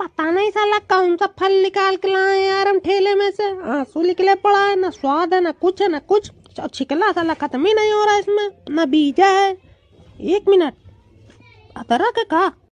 पता नहीं साला कौन सा फल निकाल के लाए यार हम ठेले में से आंसू निकले पड़ा है ना स्वाद है ना कुछ है ना कुछ छिकला साला खत्म ही नहीं हो रहा इसमें ना बीजा है एक मिनट अदरक है का